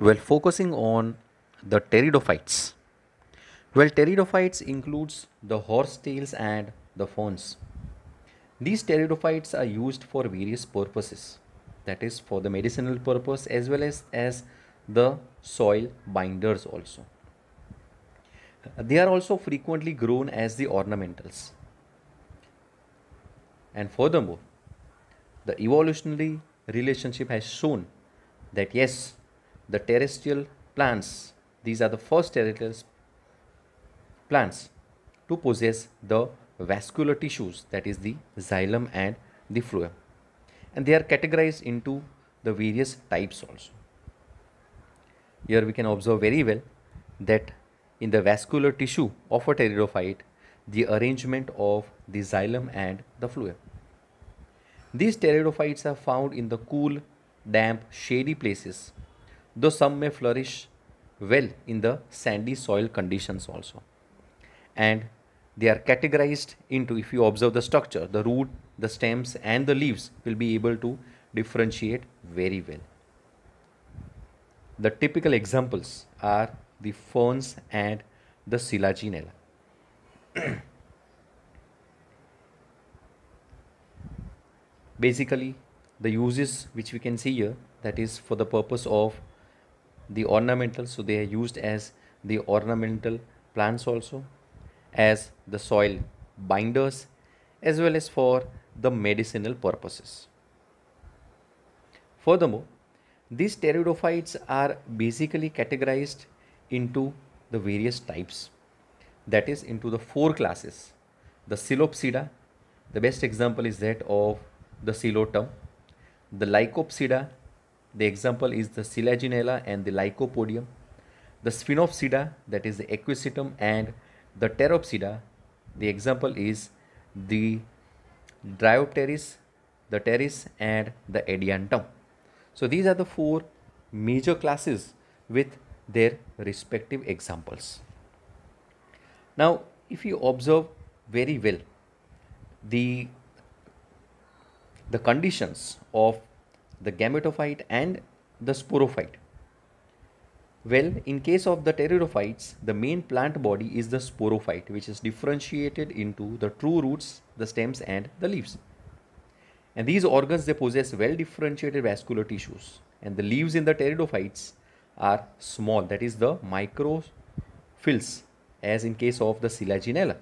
Well, focusing on the pteridophytes. Well, pteridophytes includes the horse tails and the fawns. These pteridophytes are used for various purposes. That is for the medicinal purpose as well as, as the soil binders also. They are also frequently grown as the ornamentals. And furthermore, the evolutionary relationship has shown that yes, the terrestrial plants these are the first terrestrial plants to possess the vascular tissues that is the xylem and the phloem and they are categorized into the various types also here we can observe very well that in the vascular tissue of a pteridophyte the arrangement of the xylem and the phloem these pteridophytes are found in the cool damp shady places though some may flourish well in the sandy soil conditions also. And they are categorized into, if you observe the structure, the root, the stems, and the leaves will be able to differentiate very well. The typical examples are the ferns and the silaginella. Basically, the uses which we can see here that is for the purpose of the ornamental so they are used as the ornamental plants also as the soil binders as well as for the medicinal purposes furthermore these pteridophytes are basically categorized into the various types that is into the four classes the Coelopsida the best example is that of the Coelotum the Lycopsida the example is the Selaginella and the Lycopodium, the Sphinopsida that is the Equisetum and the Pteropsida. The example is the Dryopteris, the Pteris and the Adiantum. So these are the four major classes with their respective examples. Now if you observe very well the the conditions of the gametophyte and the sporophyte. Well, in case of the pteridophytes, the main plant body is the sporophyte, which is differentiated into the true roots, the stems, and the leaves. And these organs they possess well differentiated vascular tissues. And the leaves in the pteridophytes are small, that is the microphylls, as in case of the Selaginella.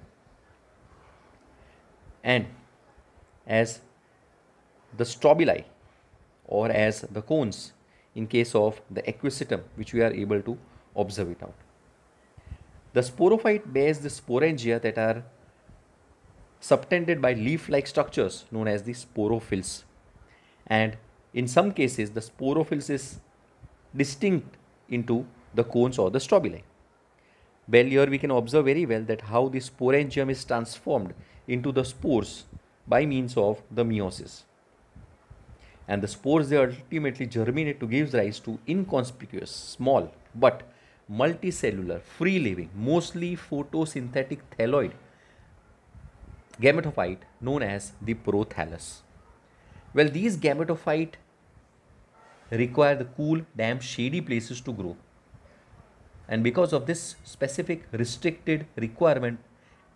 And as the strobili or as the cones in case of the equisetum, which we are able to observe it out. The sporophyte bears the sporangia that are subtended by leaf-like structures known as the sporophylls and in some cases the sporophylls is distinct into the cones or the strobili. Well, here we can observe very well that how the sporangium is transformed into the spores by means of the meiosis and the spores they ultimately germinate to give rise to inconspicuous, small but multicellular, free living, mostly photosynthetic thalloid gametophyte known as the prothallus. Well, these gametophyte require the cool, damp, shady places to grow. And because of this specific restricted requirement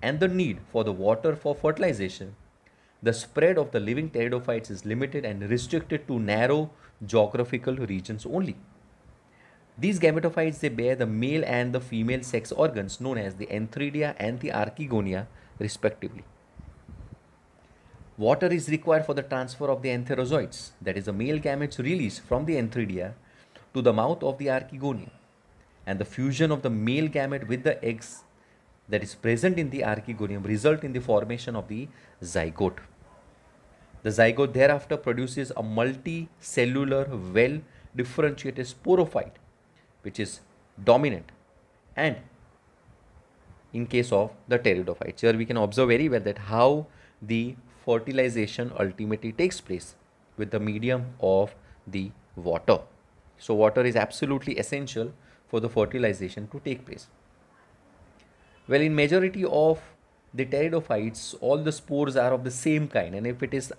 and the need for the water for fertilization, the spread of the living pteridophytes is limited and restricted to narrow geographical regions only. These gametophytes they bear the male and the female sex organs known as the antheridia and the archegonia respectively. Water is required for the transfer of the enterozoites, that is the male gametes released from the antheridia, to the mouth of the archegonia and the fusion of the male gamete with the eggs that is present in the archegonium result in the formation of the zygote. The zygote thereafter produces a multicellular, well differentiated sporophyte, which is dominant. And in case of the pteridophytes, here we can observe very well that how the fertilization ultimately takes place with the medium of the water. So, water is absolutely essential for the fertilization to take place. Well, in majority of the pteridophytes, all the spores are of the same kind and if it is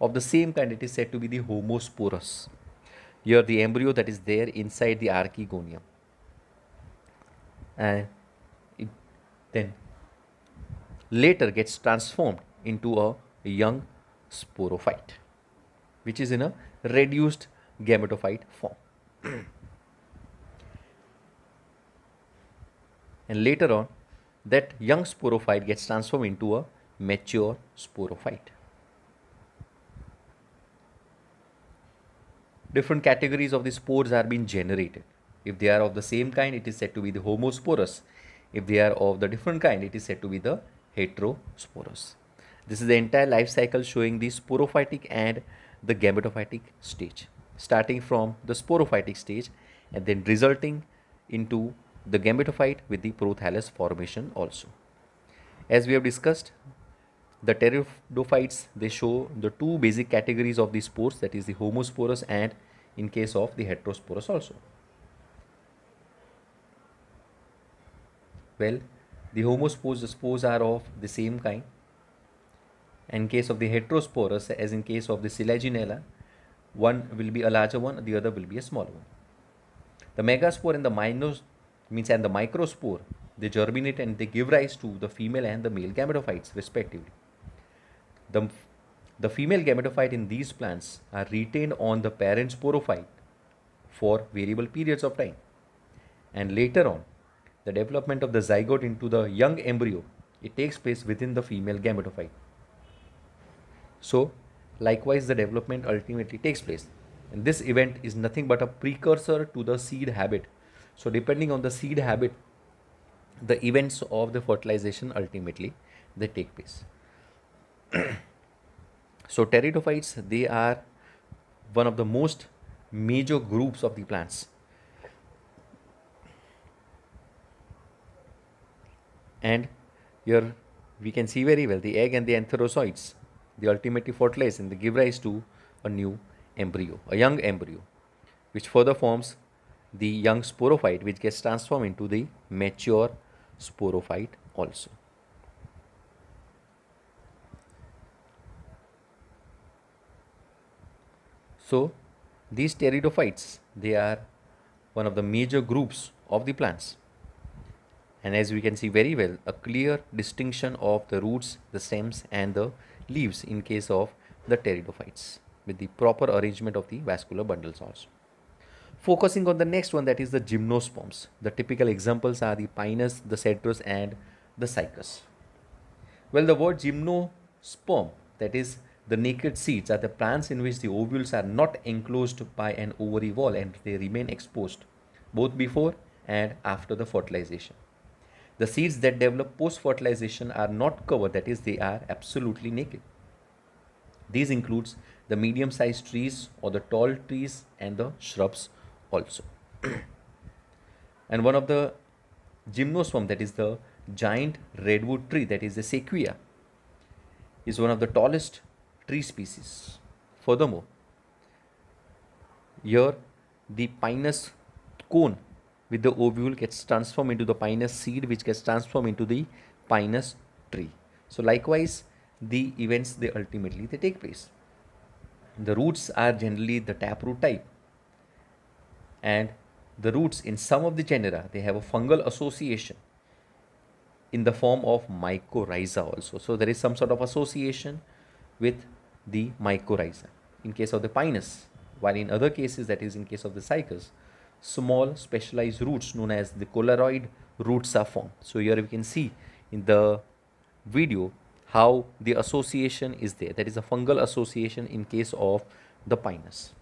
of the same kind it is said to be the homosporous. Here the embryo that is there inside the archegonium. And it then later gets transformed into a young sporophyte which is in a reduced gametophyte form. and later on that young sporophyte gets transformed into a mature sporophyte. different categories of the spores are being generated. If they are of the same kind, it is said to be the homosporous. If they are of the different kind, it is said to be the heterosporous. This is the entire life cycle showing the sporophytic and the gametophytic stage, starting from the sporophytic stage and then resulting into the gametophyte with the prothallus formation also. As we have discussed, the pteridophytes they show the two basic categories of the spores that is the homosporous and in case of the heterosporous also. Well, the homospores the spores are of the same kind. In case of the heterosporous as in case of the Selaginella, one will be a larger one, the other will be a smaller one. The megaspore and the minor means and the microspore they germinate and they give rise to the female and the male gametophytes respectively. The, the female gametophyte in these plants are retained on the parent sporophyte for variable periods of time. And later on, the development of the zygote into the young embryo, it takes place within the female gametophyte. So, likewise the development ultimately takes place. And this event is nothing but a precursor to the seed habit. So, depending on the seed habit, the events of the fertilization ultimately they take place so pteridophytes they are one of the most major groups of the plants and here we can see very well the egg and the enterocytes they ultimately fertilize and they give rise to a new embryo a young embryo which further forms the young sporophyte which gets transformed into the mature sporophyte also So these pteridophytes, they are one of the major groups of the plants. And as we can see very well, a clear distinction of the roots, the stems and the leaves in case of the pteridophytes with the proper arrangement of the vascular bundles also. Focusing on the next one that is the gymnosperms. The typical examples are the pinus, the cetrus and the cycas. Well, the word gymnosperm that is the naked seeds are the plants in which the ovules are not enclosed by an ovary wall and they remain exposed both before and after the fertilization. The seeds that develop post fertilization are not covered, that is, they are absolutely naked. These includes the medium sized trees or the tall trees and the shrubs also. and one of the gymnosperm, that is the giant redwood tree, that is the sequoia, is one of the tallest tree species. Furthermore, here the pinus cone with the ovule gets transformed into the pinus seed which gets transformed into the pinus tree. So likewise the events they ultimately they take place. The roots are generally the taproot type and the roots in some of the genera they have a fungal association in the form of mycorrhiza also. So there is some sort of association with the mycorrhiza. In case of the pinus, while in other cases, that is in case of the cycas, small specialized roots known as the collaroid roots are formed. So here we can see in the video how the association is there. That is a fungal association in case of the pinus.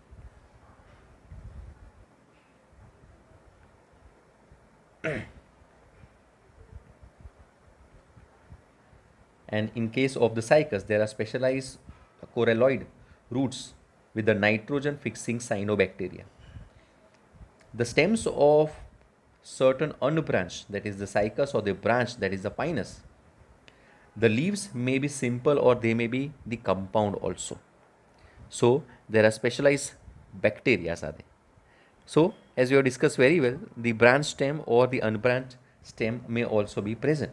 and in case of the cycas, there are specialized coralloid roots with the nitrogen fixing cyanobacteria. The stems of certain unbranched that is the cycas or the branch that is the pinus. The leaves may be simple or they may be the compound also. So there are specialized bacteria are there. So as we have discussed very well the branch stem or the unbranched stem may also be present.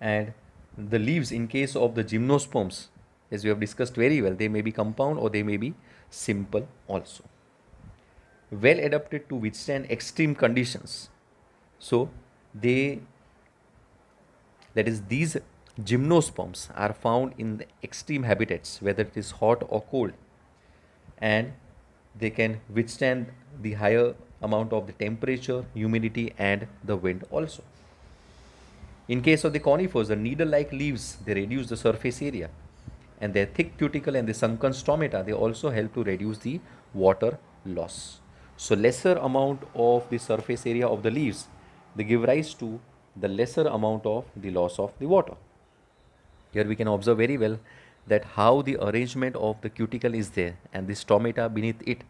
And the leaves in case of the gymnosperms as we have discussed very well they may be compound or they may be simple also well adapted to withstand extreme conditions so they that is these gymnosperms are found in the extreme habitats whether it is hot or cold and they can withstand the higher amount of the temperature humidity and the wind also in case of the conifers, the needle-like leaves, they reduce the surface area and their thick cuticle and the sunken stomata, they also help to reduce the water loss. So lesser amount of the surface area of the leaves, they give rise to the lesser amount of the loss of the water. Here we can observe very well that how the arrangement of the cuticle is there and the stomata beneath it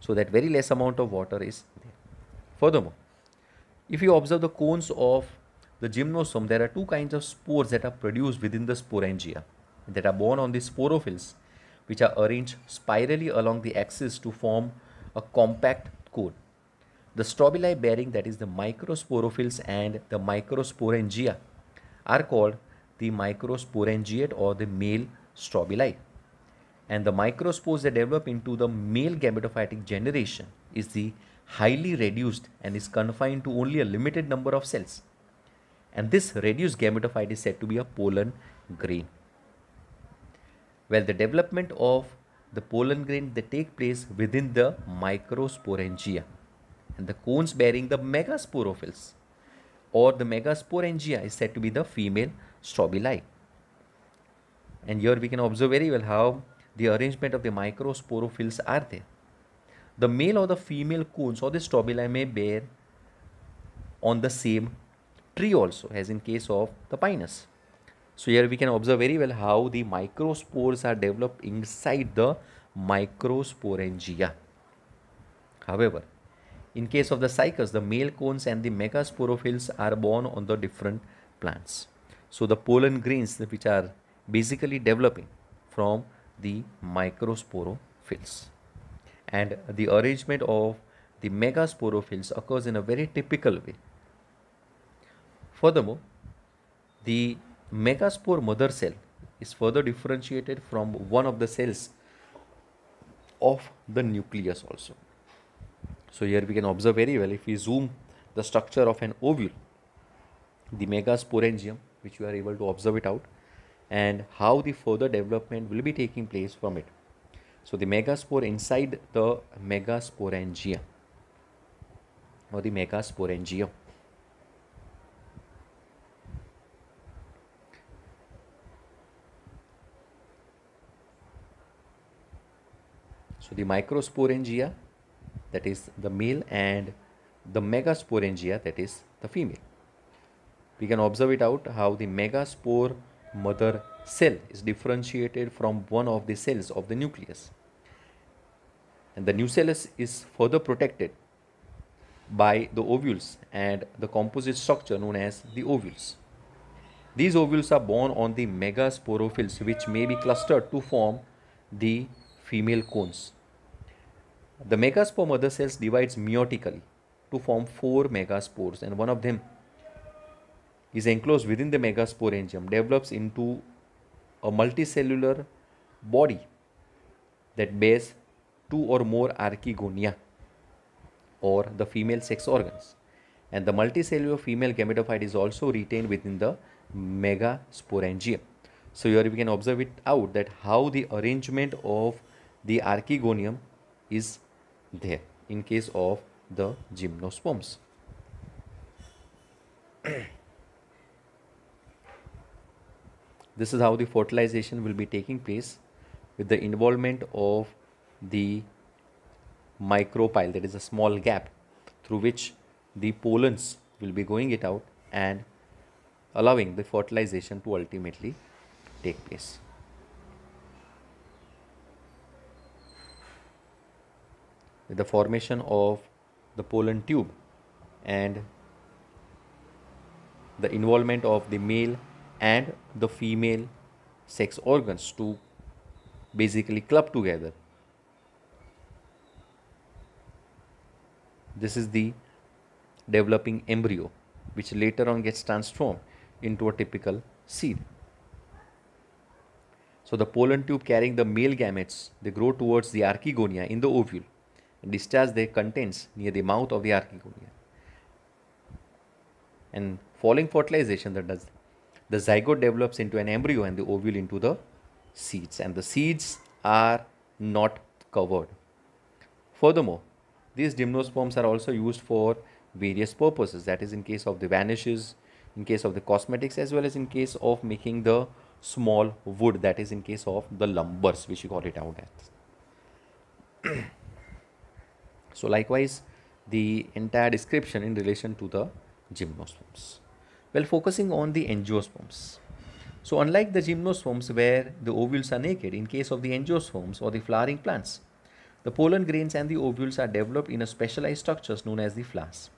so that very less amount of water is there. Furthermore, if you observe the cones of the gymnosome, there are two kinds of spores that are produced within the sporangia that are borne on the sporophylls, which are arranged spirally along the axis to form a compact cone. The strobili bearing, that is the microsporophylls and the microsporangia, are called the microsporangiate or the male strobili. And the microspores that develop into the male gametophytic generation is the highly reduced and is confined to only a limited number of cells and this reduced gametophyte is said to be a pollen grain. Well, the development of the pollen grain they take place within the microsporangia and the cones bearing the megasporophylls or the megasporangia is said to be the female strobili. And here we can observe very well how the arrangement of the microsporophylls are there. The male or the female cones or the strobili may bear on the same tree also as in case of the pinus. So here we can observe very well how the microspores are developed inside the microsporangia. However, in case of the cycas, the male cones and the megasporophylls are born on the different plants. So the pollen grains which are basically developing from the microsporophylls. And the arrangement of the megasporophylls occurs in a very typical way Furthermore, the megaspore mother cell is further differentiated from one of the cells of the nucleus also. So here we can observe very well if we zoom the structure of an ovule, the megasporangium which we are able to observe it out and how the further development will be taking place from it. So the megaspore inside the megasporangium or the megasporangium. the microsporangia that is the male and the megasporangia that is the female we can observe it out how the megaspore mother cell is differentiated from one of the cells of the nucleus and the nucellus is further protected by the ovules and the composite structure known as the ovules these ovules are borne on the megasporophylls which may be clustered to form the female cones the megaspore mother cells divides meiotically to form four megaspores and one of them is enclosed within the megasporangium develops into a multicellular body that bears two or more archegonia or the female sex organs and the multicellular female gametophyte is also retained within the megasporangium. So here we can observe it out that how the arrangement of the archegonium is there in case of the gymnosperms. this is how the fertilization will be taking place with the involvement of the micropyle that is a small gap through which the pollens will be going it out and allowing the fertilization to ultimately take place. the formation of the pollen tube and the involvement of the male and the female sex organs to basically club together. This is the developing embryo which later on gets transformed into a typical seed. So the pollen tube carrying the male gametes, they grow towards the archegonia in the ovule discharge their contents near the mouth of the archeconia, And following fertilization that does the zygote develops into an embryo and the ovule into the seeds and the seeds are not covered. Furthermore, these gymnosperms are also used for various purposes that is in case of the vanishes, in case of the cosmetics as well as in case of making the small wood that is in case of the lumbers which you call it out as. So likewise, the entire description in relation to the gymnosperms. Well, focusing on the angiosperms. So unlike the gymnosperms where the ovules are naked, in case of the angiosperms or the flowering plants, the pollen grains and the ovules are developed in a specialized structures known as the flowers.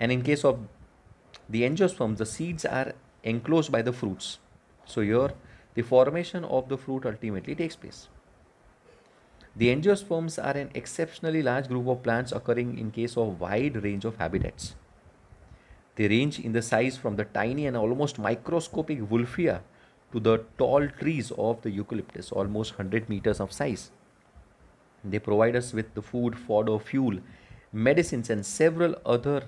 And in case of the angiosperms, the seeds are enclosed by the fruits. So here, the formation of the fruit ultimately takes place. The angiosperms are an exceptionally large group of plants occurring in case of wide range of habitats. They range in the size from the tiny and almost microscopic wolfia to the tall trees of the eucalyptus, almost 100 meters of size. They provide us with the food, fodder, fuel, medicines, and several other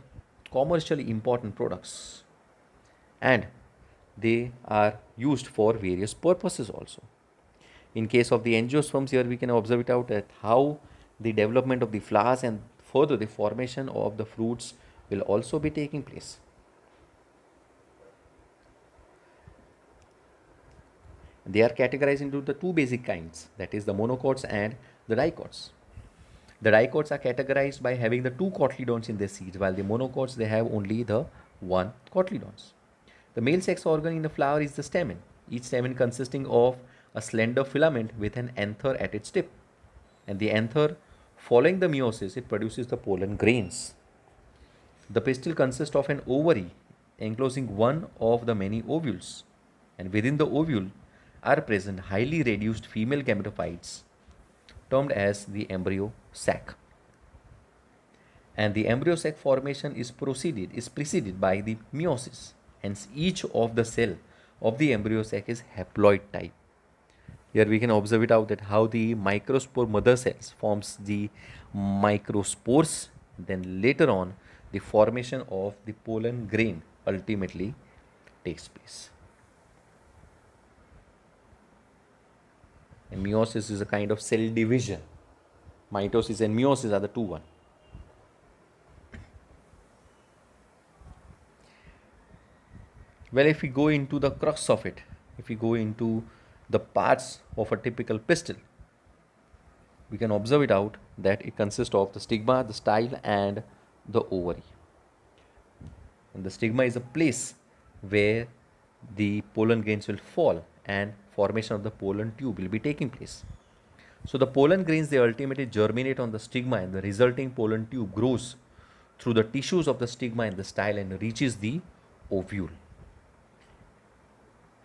commercially important products. And they are used for various purposes also. In case of the angiosperms, here we can observe it out at how the development of the flowers and further the formation of the fruits will also be taking place. They are categorized into the two basic kinds that is the monocots and the dicots. The dicots are categorized by having the two cotyledons in their seeds while the monocots they have only the one cotyledons. The male sex organ in the flower is the stamen, each stamen consisting of a slender filament with an anther at its tip. And the anther, following the meiosis, it produces the pollen grains. The pistil consists of an ovary enclosing one of the many ovules. And within the ovule are present highly reduced female gametophytes termed as the embryo sac. And the embryo sac formation is proceeded is preceded by the meiosis. Hence, each of the cell of the embryo sac is haploid type. Here we can observe it out that how the microspore mother cells forms the microspores. Then later on, the formation of the pollen grain ultimately takes place. And meiosis is a kind of cell division. Mitosis and meiosis are the two one. well if we go into the crux of it if we go into the parts of a typical pistil. We can observe it out that it consists of the stigma, the style and the ovary. And the stigma is a place where the pollen grains will fall and formation of the pollen tube will be taking place. So the pollen grains they ultimately germinate on the stigma and the resulting pollen tube grows through the tissues of the stigma and the style and reaches the ovule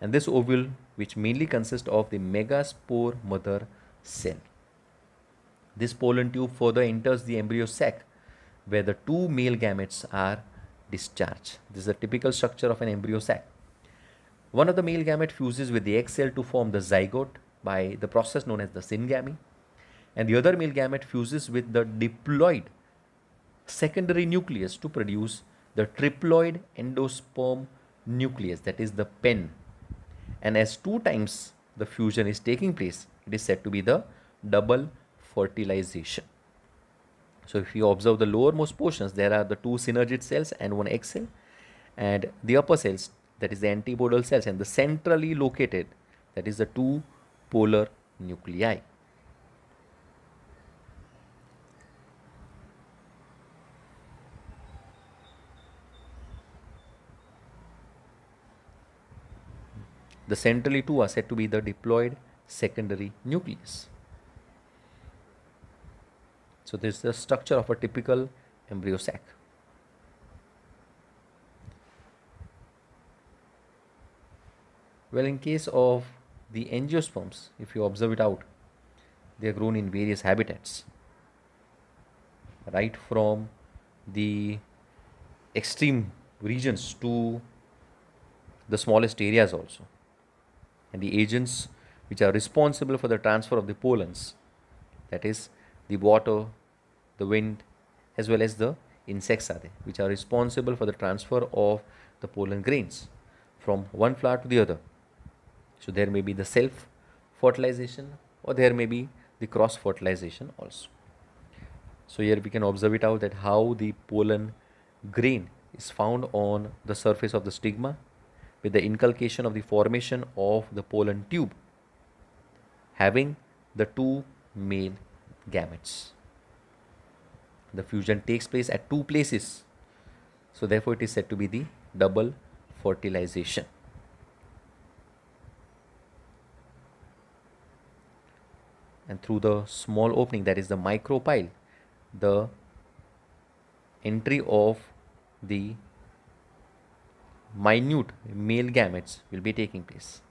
and this ovule which mainly consists of the megaspore mother cell. This pollen tube further enters the embryo sac where the two male gametes are discharged. This is a typical structure of an embryo sac. One of the male gamete fuses with the egg cell to form the zygote by the process known as the syngamy and the other male gamete fuses with the diploid secondary nucleus to produce the triploid endosperm nucleus that is the pen and as two times the fusion is taking place, it is said to be the double fertilization. So if you observe the lowermost portions, there are the two synergid cells and one egg cell and the upper cells that is the antipodal cells and the centrally located that is the two polar nuclei. The centrally two are said to be the diploid secondary nucleus. So this is the structure of a typical embryo sac. Well, in case of the angiosperms, if you observe it out, they are grown in various habitats. Right from the extreme regions to the smallest areas also and the agents which are responsible for the transfer of the pollens, that is, the water, the wind, as well as the insects are there, which are responsible for the transfer of the pollen grains from one flower to the other. So there may be the self fertilization or there may be the cross fertilization also. So here we can observe it out that how the pollen grain is found on the surface of the stigma with the inculcation of the formation of the pollen tube having the two male gametes. The fusion takes place at two places. So therefore it is said to be the double fertilization. And through the small opening that is the micropyle, the entry of the minute male gametes will be taking place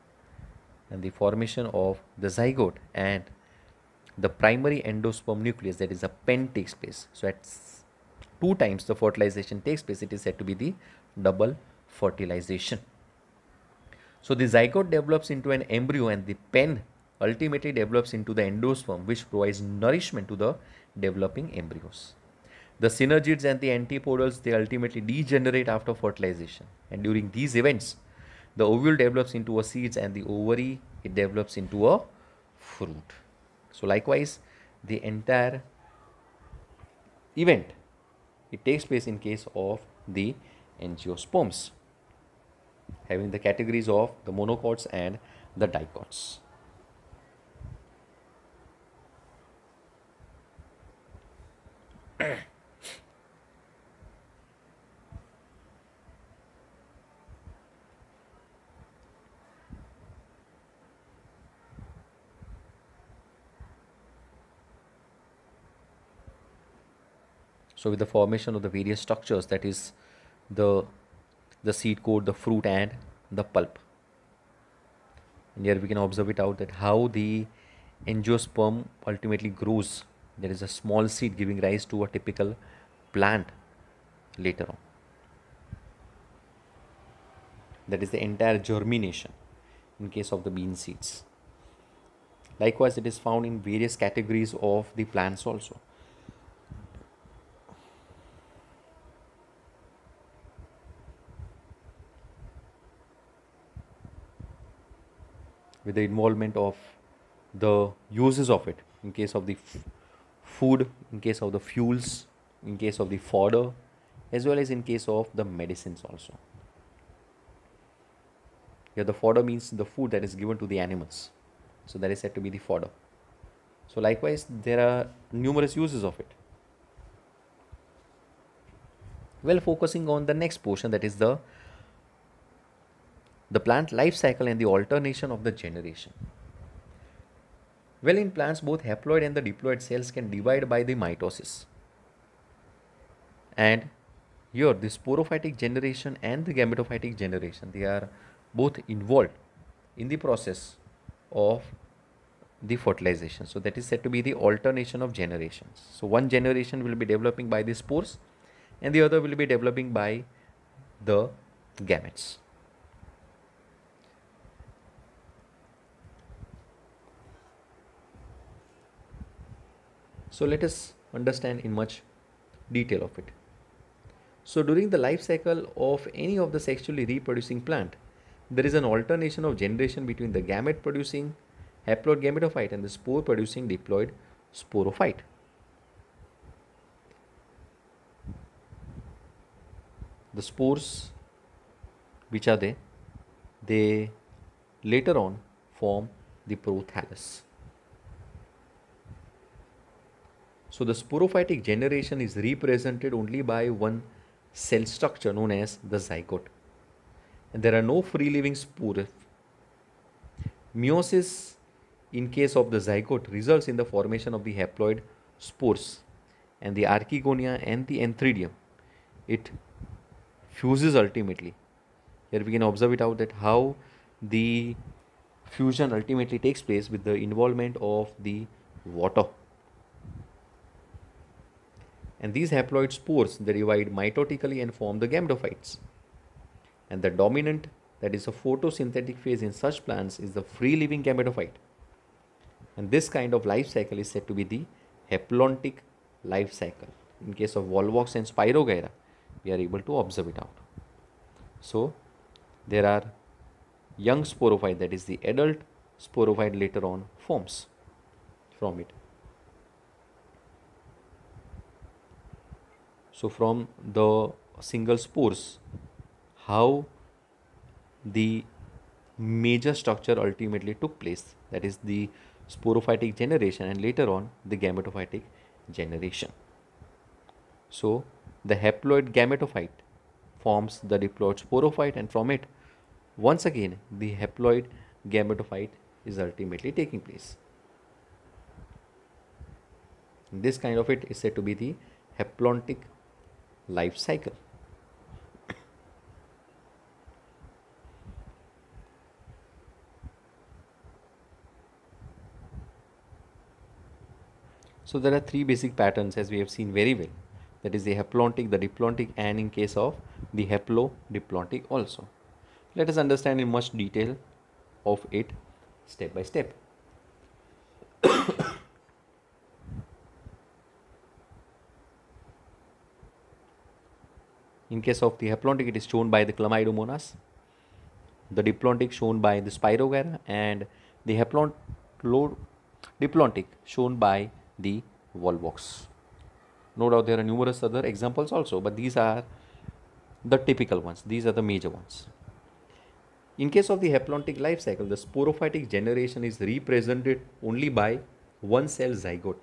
and the formation of the zygote and the primary endosperm nucleus that is a pen takes place so at two times the fertilization takes place it is said to be the double fertilization so the zygote develops into an embryo and the pen ultimately develops into the endosperm which provides nourishment to the developing embryos the synergids and the antipodals they ultimately degenerate after fertilization. And during these events, the ovule develops into a seeds and the ovary it develops into a fruit. So likewise, the entire event it takes place in case of the angiosperms having the categories of the monocots and the dicots. So with the formation of the various structures that is the the seed coat, the fruit and the pulp. And here we can observe it out that how the angiosperm ultimately grows. There is a small seed giving rise to a typical plant later on. That is the entire germination in case of the bean seeds. Likewise, it is found in various categories of the plants also. with the involvement of the uses of it in case of the f- food in case of the fuels in case of the fodder as well as in case of the medicines also here the fodder means the food that is given to the animals so that is said to be the fodder so likewise there are numerous uses of it well focusing on the next portion that is the the plant life cycle and the alternation of the generation. Well, in plants, both haploid and the diploid cells can divide by the mitosis. And here, the sporophytic generation and the gametophytic generation, they are both involved in the process of the fertilization. So, that is said to be the alternation of generations. So, one generation will be developing by the spores and the other will be developing by the gametes. So let us understand in much detail of it. So during the life cycle of any of the sexually reproducing plant, there is an alternation of generation between the gamete producing haploid gametophyte and the spore producing diploid sporophyte. The spores, which are there, They later on form the prothallus. So the sporophytic generation is represented only by one cell structure known as the zygote. And there are no free living spores. Meiosis in case of the zygote results in the formation of the haploid spores and the archegonia and the antheridium, It fuses ultimately. Here we can observe it out that how the fusion ultimately takes place with the involvement of the water. And these haploid spores, they divide mitotically and form the gametophytes. And the dominant, that is a photosynthetic phase in such plants, is the free-living gametophyte. And this kind of life cycle is said to be the haplontic life cycle. In case of Volvox and Spirogyra, we are able to observe it out. So, there are young sporophyte, that is the adult sporophyte later on forms from it. so from the single spores how the major structure ultimately took place that is the sporophytic generation and later on the gametophytic generation so the haploid gametophyte forms the diploid sporophyte and from it once again the haploid gametophyte is ultimately taking place this kind of it is said to be the haplontic life cycle. So there are three basic patterns as we have seen very well. That is the haplontic, the diplontic and in case of the haplodiplontic also. Let us understand in much detail of it step by step. In case of the haplontic, it is shown by the chlamydomonas. The diplontic shown by the spirogyra and the haplont- diplontic shown by the volvox. No doubt there are numerous other examples also, but these are the typical ones. These are the major ones. In case of the haplontic life cycle, the sporophytic generation is represented only by one cell zygote.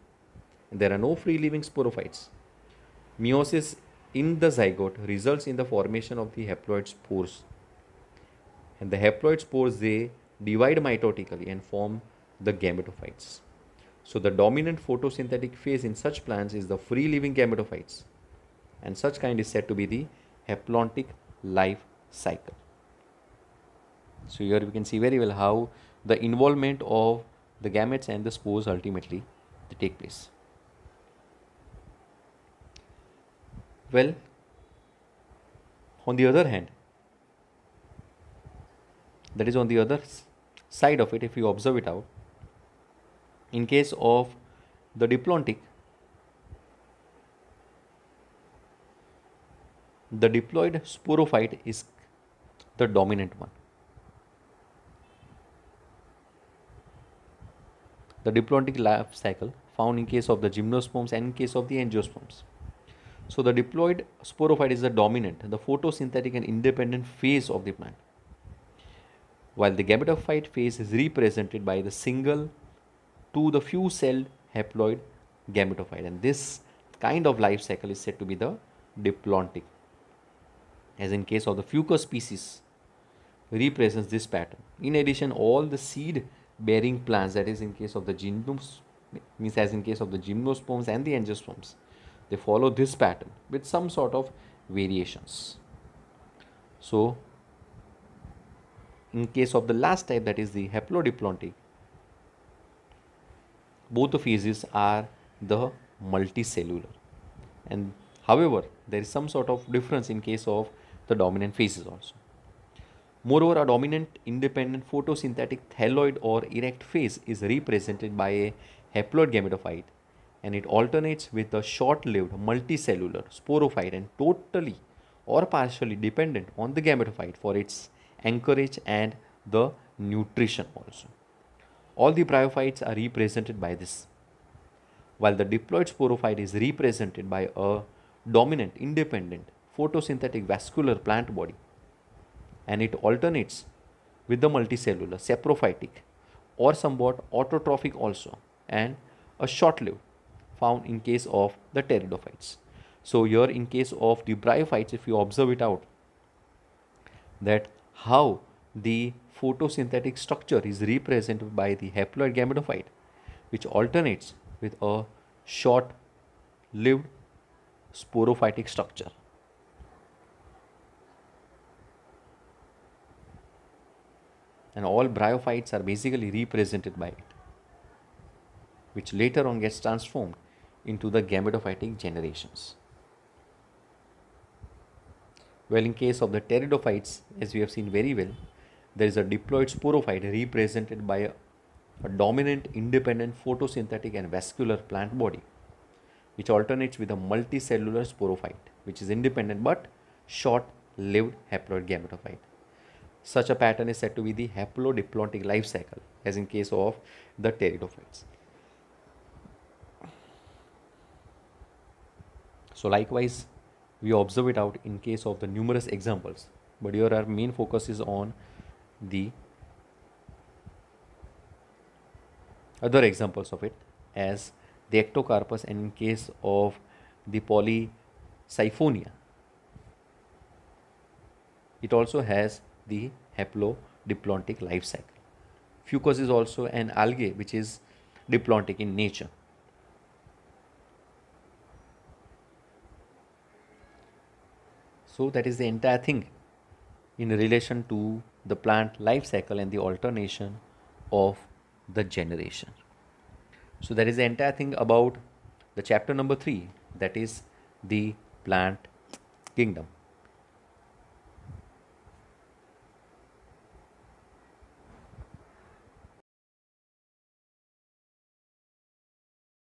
There are no free living sporophytes. Meiosis in the zygote results in the formation of the haploid spores. And the haploid spores they divide mitotically and form the gametophytes. So the dominant photosynthetic phase in such plants is the free living gametophytes and such kind is said to be the haplontic life cycle. So here we can see very well how the involvement of the gametes and the spores ultimately take place. Well, on the other hand, that is on the other side of it, if you observe it out, in case of the diplontic, the diploid sporophyte is the dominant one. The diplontic life cycle found in case of the gymnosperms and in case of the angiosperms. So the diploid sporophyte is the dominant, the photosynthetic and independent phase of the plant. While the gametophyte phase is represented by the single to the few celled haploid gametophyte and this kind of life cycle is said to be the diplontic. As in case of the fucus species represents this pattern. In addition all the seed bearing plants that is in case of the gymnosperms means as in case of the gymnosperms and the angiosperms they follow this pattern with some sort of variations. So, in case of the last type that is the haplodiplontic, both the phases are the multicellular and however there is some sort of difference in case of the dominant phases also. Moreover, a dominant independent photosynthetic thalloid or erect phase is represented by a haploid gametophyte and it alternates with a short-lived multicellular sporophyte and totally or partially dependent on the gametophyte for its anchorage and the nutrition also. All the bryophytes are represented by this, while the diploid sporophyte is represented by a dominant, independent, photosynthetic vascular plant body and it alternates with the multicellular saprophytic or somewhat autotrophic also and a short-lived found in case of the pteridophytes. So here in case of the bryophytes, if you observe it out, that how the photosynthetic structure is represented by the haploid gametophyte, which alternates with a short-lived sporophytic structure. And all bryophytes are basically represented by it, which later on gets transformed into the gametophytic generations. Well, in case of the pteridophytes, as we have seen very well, there is a diploid sporophyte represented by a, a dominant independent photosynthetic and vascular plant body, which alternates with a multicellular sporophyte, which is independent but short-lived haploid gametophyte. Such a pattern is said to be the haplodiplontic life cycle, as in case of the pteridophytes. So likewise, we observe it out in case of the numerous examples. But here our main focus is on the other examples of it as the ectocarpus and in case of the polysiphonia. It also has the haplodiplontic life cycle. Fucus is also an algae which is diplontic in nature. So that is the entire thing in relation to the plant life cycle and the alternation of the generation. So that is the entire thing about the chapter number 3 that is the plant kingdom.